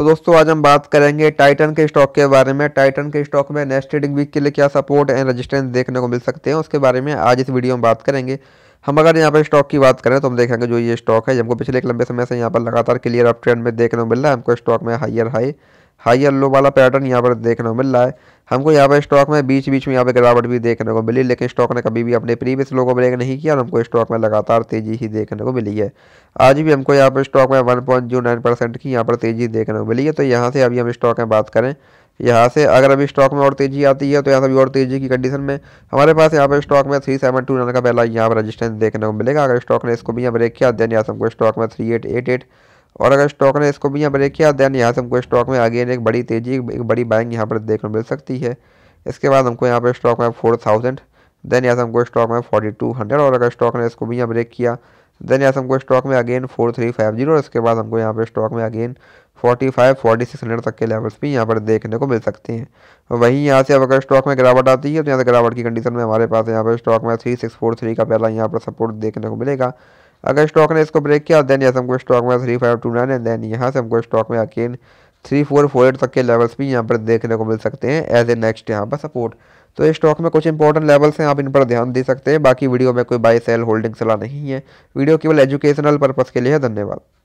तो दोस्तों आज हम बात करेंगे टाइटन के स्टॉक के बारे में टाइटन के स्टॉक में नेक्स्ट ट्रेडिंग वीक के लिए क्या सपोर्ट एंड रजिस्टेंस देखने को मिल सकते हैं उसके बारे में आज इस वीडियो में बात करेंगे हम अगर यहाँ पर स्टॉक की बात करें तो हम देखेंगे जो ये स्टॉक है हमको पिछले एक लंबे समय से यहाँ पर लगातार क्लियर अप ट्रेंड में देखने को मिल रहा है हमको स्टॉक में हाइयर हाई हाई लो वाला पैटर्न यहाँ पर देखने को मिल रहा है हमको यहाँ पर स्टॉक में बीच बीच में यहाँ पर गिरावट भी देखने को मिली लेकिन स्टॉक ने कभी भी अपने प्रीवियस लो को ब्रेक नहीं किया और हमको स्टॉक में लगातार तेजी ही देखने को मिली है आज भी हमको यहाँ पर स्टॉक में one point zero nine percent की यहाँ पर तेजी देखने को मिली है तो यहाँ से अभी हम स्टॉक में बात करें यहाँ से अगर अभी स्टॉक में और तेजी आती है तो यहाँ से भी और तेजी की कंडीशन में हमारे पास यहाँ पर स्टॉक में थ्री सेवन टू नाइन का पहला यहाँ पर रजिस्टेंस देखने को मिलेगा अगर स्टॉक ने इसको भी यहाँ ब्रेक किया देन यहाँ से हमको स्टॉक में थ्री एट एट एट और अगर स्टॉक ने इसको भी यहाँ ब्रेक किया दैन यहाँ से हमको स्टॉक में अगेन एक बड़ी तेज़ी एक बड़ी बाइंग यहाँ पर देखने को मिल सकती है इसके बाद हमको यहाँ पर स्टॉक में फोर थाउजेंड देन यहाँ से हमको स्टॉक में फोर्टी टू हंड्रेड और अगर स्टॉक ने इसको भी यहाँ ब्रेक किया देन यहाँ से हमको स्टॉक में again four three five zero और इसके बाद हमको यहाँ पर स्टॉक में again forty five forty six hundred तक के लेवल्स भी यहाँ पर देखने को मिल सकते हैं वहीं यहाँ से अब अगर स्टॉक में गिरावट आती है तो यहाँ से गिरावट की कंडीशन में हमारे पास यहाँ पर स्टॉक में थ्री सिक्स फोर थ्री का पहला यहाँ पर सपोर्ट देखने को मिलेगा अगर स्टॉक ने इसको ब्रेक किया देन यहाँ से हमको स्टॉक में three five two nine and then यहाँ से हमको स्टॉक में again three four four eight तक के लेवल्स भी यहाँ पर देखने को मिल सकते हैं एज ए नेक्स्ट यहाँ पर सपोर्ट तो इस स्टॉक में कुछ इंपॉर्टेंट लेवल्स हैं आप इन पर ध्यान दे सकते हैं बाकी वीडियो में कोई बाय सेल होल्डिंग सलाह नहीं है वीडियो केवल एजुकेशनल पर्पज़ के लिए है धन्यवाद